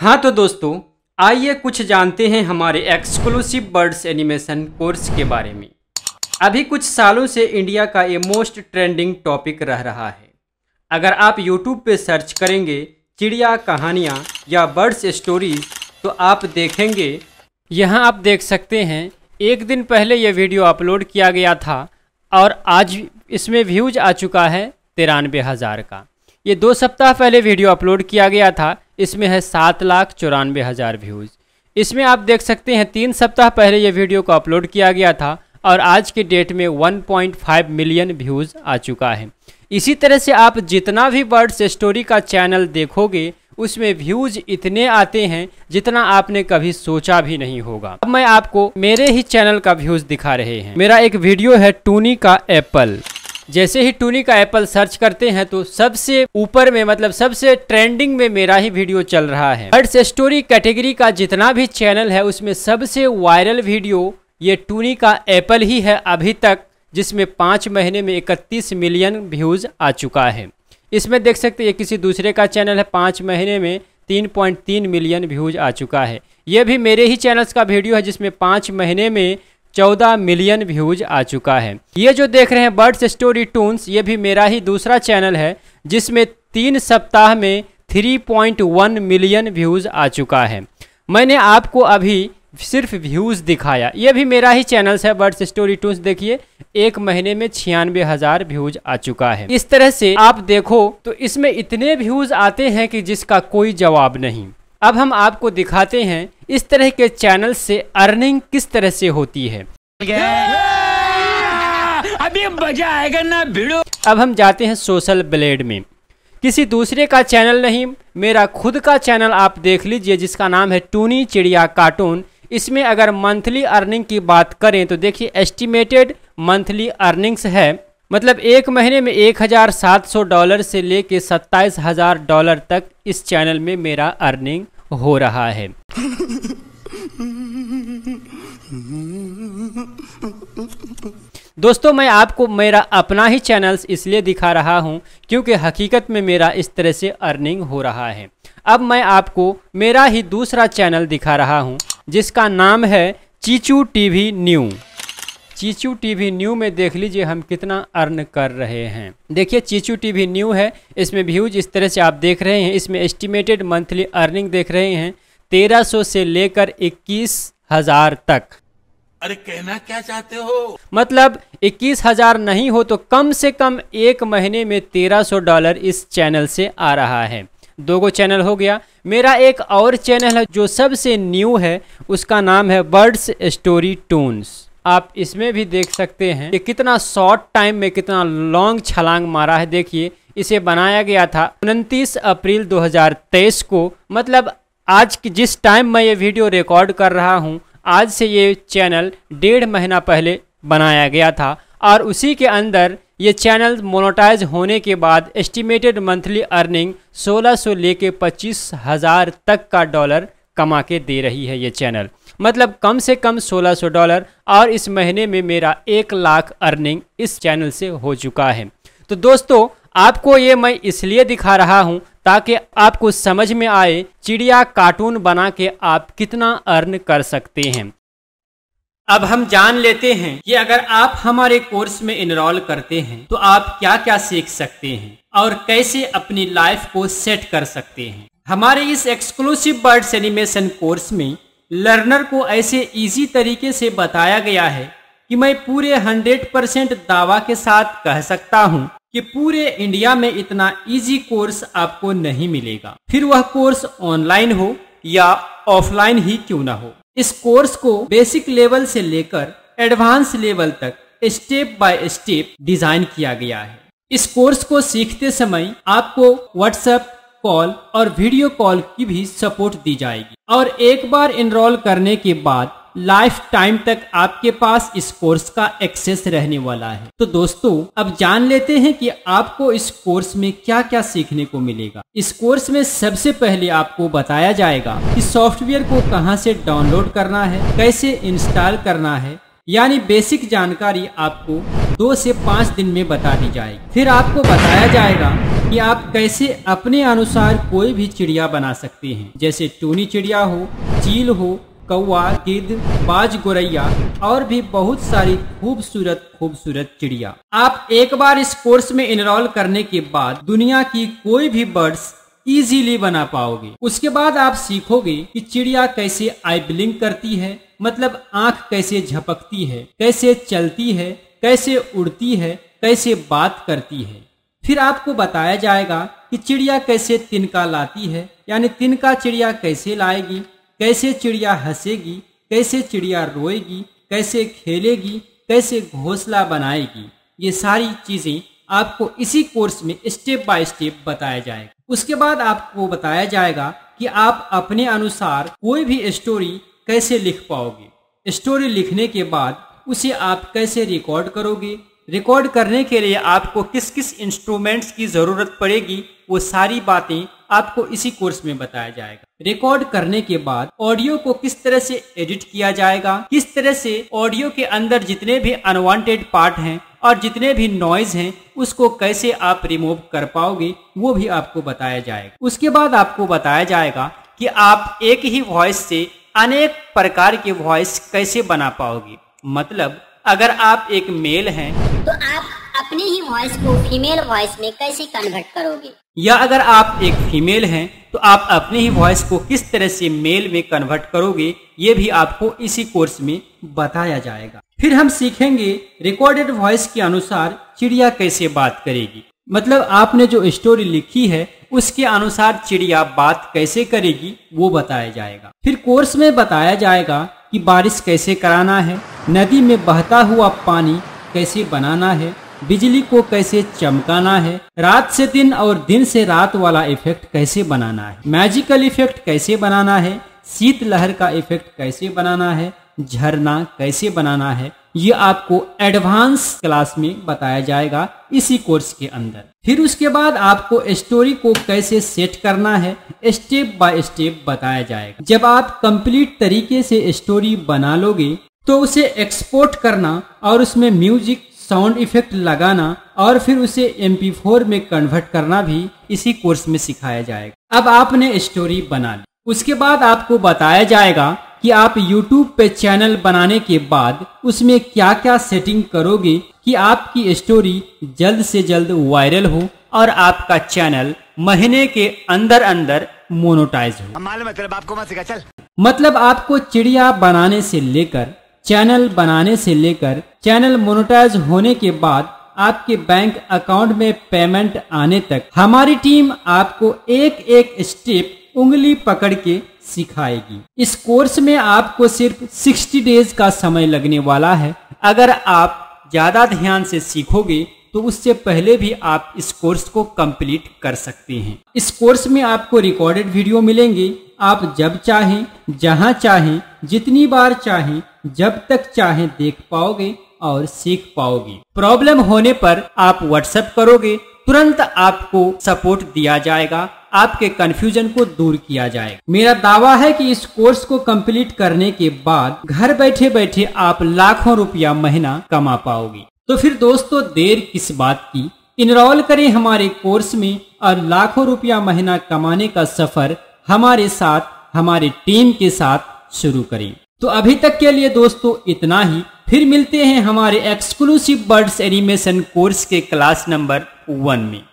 हाँ तो दोस्तों आइए कुछ जानते हैं हमारे एक्सक्लूसिव बर्ड्स एनिमेशन कोर्स के बारे में अभी कुछ सालों से इंडिया का ये मोस्ट ट्रेंडिंग टॉपिक रह रहा है अगर आप यूट्यूब पे सर्च करेंगे चिड़िया कहानियाँ या बर्ड्स स्टोरीज तो आप देखेंगे यहाँ आप देख सकते हैं एक दिन पहले यह वीडियो अपलोड किया गया था और आज इसमें व्यूज आ चुका है तिरानवे हज़ार का ये दो सप्ताह पहले वीडियो अपलोड किया गया था इसमें है सात लाख चौरानवे हज़ार व्यूज़ इसमें आप देख सकते हैं तीन सप्ताह पहले ये वीडियो को अपलोड किया गया था और आज के डेट में 1.5 मिलियन व्यूज़ आ चुका है इसी तरह से आप जितना भी बर्ड्स स्टोरी का चैनल देखोगे उसमें व्यूज इतने आते हैं जितना आपने कभी सोचा भी नहीं होगा अब मैं आपको मेरे ही चैनल का व्यूज दिखा रहे हैं मेरा एक वीडियो है टूनी का एप्पल जैसे ही टूनी का एप्पल सर्च करते हैं तो सबसे ऊपर में मतलब सबसे ट्रेंडिंग में मेरा ही वीडियो चल रहा है बर्ड्स स्टोरी कैटेगरी का जितना भी चैनल है उसमें सबसे वायरल वीडियो ये टूनी का एप्पल ही है अभी तक जिसमें पाँच महीने में इकतीस मिलियन व्यूज़ आ चुका है इसमें देख सकते ये किसी दूसरे का चैनल है पाँच महीने में 3.3 मिलियन व्यूज आ चुका है यह भी मेरे ही चैनल्स का वीडियो है जिसमें पाँच महीने में 14 मिलियन व्यूज आ चुका है ये जो देख रहे हैं बर्ड्स स्टोरी टून्स ये भी मेरा ही दूसरा चैनल है जिसमें तीन सप्ताह में 3.1 मिलियन व्यूज आ चुका है मैंने आपको अभी सिर्फ व्यूज़ दिखाया ये भी मेरा ही चैनल है बर्ड्स स्टोरी टून्स देखिए एक महीने में छियानवे हज़ार व्यूज आ चुका है इस तरह से आप देखो तो इसमें इतने व्यूज आते हैं कि जिसका कोई जवाब नहीं अब हम आपको दिखाते हैं इस तरह के चैनल से अर्निंग किस तरह से होती है अभी मजा आएगा ना भिड़ो अब हम जाते हैं सोशल ब्लेड में किसी दूसरे का चैनल नहीं मेरा खुद का चैनल आप देख लीजिए जिसका नाम है टूनी चिड़िया कार्टून इसमें अगर मंथली अर्निंग की बात करें तो देखिए एस्टिमेटेड मंथली अर्निंग्स है मतलब एक महीने में 1700 डॉलर से लेके 27000 डॉलर तक इस चैनल में मेरा अर्निंग हो रहा है दोस्तों मैं आपको मेरा अपना ही चैनल्स इसलिए दिखा रहा हूं क्योंकि हकीकत में मेरा इस तरह से अर्निंग हो रहा है अब मैं आपको मेरा ही दूसरा चैनल दिखा रहा हूं जिसका नाम है Chichu TV new Chichu TV new में देख लीजिए हम कितना अर्न कर रहे हैं देखिए चीचू टीवी न्यू है इसमें व्यूज इस तरह से आप देख रहे हैं इसमें एस्टिमेटेड मंथली अर्निंग देख रहे हैं 1300 से लेकर इक्कीस हजार तक अरे कहना क्या चाहते हो मतलब इक्कीस हजार नहीं हो तो कम से कम एक महीने में तेरह सौ डॉलर इस चैनल से आ रहा है दो गो चैनल हो गया मेरा एक और चैनल है जो सबसे न्यू है उसका नाम है बर्ड्स स्टोरी टून्स आप इसमें भी देख सकते हैं कि कितना शॉर्ट टाइम में कितना लॉन्ग छलांग मारा है देखिए इसे बनाया गया था उनतीस अप्रैल 2023 को मतलब आज की जिस टाइम मैं ये वीडियो रिकॉर्ड कर रहा हूँ आज से ये चैनल डेढ़ महीना पहले बनाया गया था और उसी के अंदर ये चैनल मोनोटाइज होने के बाद एस्टिमेटेड मंथली अर्निंग 1600 लेके पच्चीस हज़ार तक का डॉलर कमा के दे रही है ये चैनल मतलब कम से कम 1600 डॉलर और इस महीने में मेरा एक लाख अर्निंग इस चैनल से हो चुका है तो दोस्तों आपको ये मैं इसलिए दिखा रहा हूँ ताकि आपको समझ में आए चिड़िया कार्टून बना के आप कितना अर्न कर सकते हैं अब हम जान लेते हैं कि अगर आप हमारे कोर्स में इनरोल करते हैं तो आप क्या क्या सीख सकते हैं और कैसे अपनी लाइफ को सेट कर सकते हैं हमारे इस एक्सक्लूसिव बर्ड्स एनिमेशन कोर्स में लर्नर को ऐसे इजी तरीके से बताया गया है कि मैं पूरे 100 परसेंट दावा के साथ कह सकता हूँ कि पूरे इंडिया में इतना इजी कोर्स आपको नहीं मिलेगा फिर वह कोर्स ऑनलाइन हो या ऑफलाइन ही क्यों ना हो इस कोर्स को बेसिक लेवल से लेकर एडवांस लेवल तक स्टेप बाय स्टेप डिजाइन किया गया है इस कोर्स को सीखते समय आपको व्हाट्सएप कॉल और वीडियो कॉल की भी सपोर्ट दी जाएगी और एक बार इनरोल करने के बाद लाइफ टाइम तक आपके पास इस कोर्स का एक्सेस रहने वाला है तो दोस्तों अब जान लेते हैं कि आपको इस कोर्स में क्या क्या सीखने को मिलेगा इस कोर्स में सबसे पहले आपको बताया जाएगा कि सॉफ्टवेयर को कहां से डाउनलोड करना है कैसे इंस्टॉल करना है यानी बेसिक जानकारी आपको दो से पाँच दिन में बता दी जाएगी फिर आपको बताया जाएगा कि आप कैसे अपने अनुसार कोई भी चिड़िया बना सकते हैं जैसे टूनी चिड़िया हो चील हो कौआ गिद्ध बाज गोरैया और भी बहुत सारी खूबसूरत खूबसूरत चिड़िया आप एक बार इस कोर्स में इनरोल करने के बाद दुनिया की कोई भी बर्ड्स इजीली बना पाओगे उसके बाद आप सीखोगे कि चिड़िया कैसे आई ब्लिंक करती है मतलब आंख कैसे झपकती है कैसे चलती है कैसे उड़ती है कैसे बात करती है फिर आपको बताया जाएगा कि चिड़िया कैसे तिनका लाती है यानी तिनका चिड़िया कैसे लाएगी कैसे चिड़िया हंसेगी कैसे चिड़िया रोएगी कैसे खेलेगी कैसे घोंसला बनाएगी ये सारी चीज़ें आपको इसी कोर्स में स्टेप बाय स्टेप बताया जाएगा उसके बाद आपको बताया जाएगा कि आप अपने अनुसार कोई भी स्टोरी कैसे लिख पाओगे स्टोरी लिखने के बाद उसे आप कैसे रिकॉर्ड करोगे रिकॉर्ड करने के लिए आपको किस किस इंस्ट्रूमेंट्स की ज़रूरत पड़ेगी वो सारी बातें आपको इसी कोर्स में बताया जाएगा रिकॉर्ड करने के बाद ऑडियो को किस तरह से एडिट किया जाएगा किस तरह से ऑडियो के अंदर जितने भी अनवांटेड पार्ट हैं और जितने भी नॉइज हैं उसको कैसे आप रिमूव कर पाओगे वो भी आपको बताया जाएगा उसके बाद आपको बताया जाएगा कि आप एक ही वॉइस से अनेक प्रकार के वॉइस कैसे बना पाओगे मतलब अगर आप एक मेल हैं अपनी ही वॉइस को फीमेल वॉइस में कैसे कन्वर्ट करोगे या अगर आप एक फीमेल हैं तो आप अपनी ही वॉइस को किस तरह से मेल में कन्वर्ट करोगे ये भी आपको इसी कोर्स में बताया जाएगा फिर हम सीखेंगे रिकॉर्डेड वॉइस के अनुसार चिड़िया कैसे बात करेगी मतलब आपने जो स्टोरी लिखी है उसके अनुसार चिड़िया बात कैसे करेगी वो बताया जाएगा फिर कोर्स में बताया जाएगा कि बारिश कैसे कराना है नदी में बहता हुआ पानी कैसे बनाना है बिजली को कैसे चमकाना है रात से दिन और दिन से रात वाला इफेक्ट कैसे बनाना है मैजिकल इफेक्ट कैसे बनाना है शीत लहर का इफेक्ट कैसे बनाना है झरना कैसे बनाना है ये आपको एडवांस क्लास में बताया जाएगा इसी कोर्स के अंदर फिर उसके बाद आपको स्टोरी को कैसे सेट करना है स्टेप बाय स्टेप बताया जाएगा जब आप कंप्लीट तरीके से स्टोरी बना लोगे तो उसे एक्सपोर्ट करना और उसमें म्यूजिक साउंड इफेक्ट लगाना और फिर उसे एम में कन्वर्ट करना भी इसी कोर्स में सिखाया जाएगा अब आपने स्टोरी बना ली उसके बाद आपको बताया जाएगा कि आप YouTube पे चैनल बनाने के बाद उसमें क्या क्या सेटिंग करोगे कि आपकी स्टोरी जल्द से जल्द वायरल हो और आपका चैनल महीने के अंदर अंदर मोनोटाइज हो मत चल मतलब आपको चिड़िया बनाने से लेकर चैनल बनाने से लेकर चैनल मोनेटाइज होने के बाद आपके बैंक अकाउंट में पेमेंट आने तक हमारी टीम आपको एक एक स्टेप उंगली पकड़ के सिखाएगी इस कोर्स में आपको सिर्फ 60 डेज का समय लगने वाला है अगर आप ज्यादा ध्यान से सीखोगे तो उससे पहले भी आप इस कोर्स को कंप्लीट कर सकते हैं इस कोर्स में आपको रिकॉर्डेड वीडियो मिलेंगे आप जब चाहें जहां चाहें जितनी बार चाहें जब तक चाहें देख पाओगे और सीख पाओगे प्रॉब्लम होने पर आप व्हाट्सएप करोगे तुरंत आपको सपोर्ट दिया जाएगा आपके कंफ्यूजन को दूर किया जाएगा मेरा दावा है कि इस कोर्स को कंप्लीट करने के बाद घर बैठे बैठे आप लाखों रुपया महीना कमा पाओगे तो फिर दोस्तों देर किस बात की इनरोल करें हमारे कोर्स में और लाखों रुपया महीना कमाने का सफर हमारे साथ हमारे टीम के साथ शुरू करें तो अभी तक के लिए दोस्तों इतना ही फिर मिलते हैं हमारे एक्सक्लूसिव बर्ड्स एनिमेशन कोर्स के क्लास नंबर वन में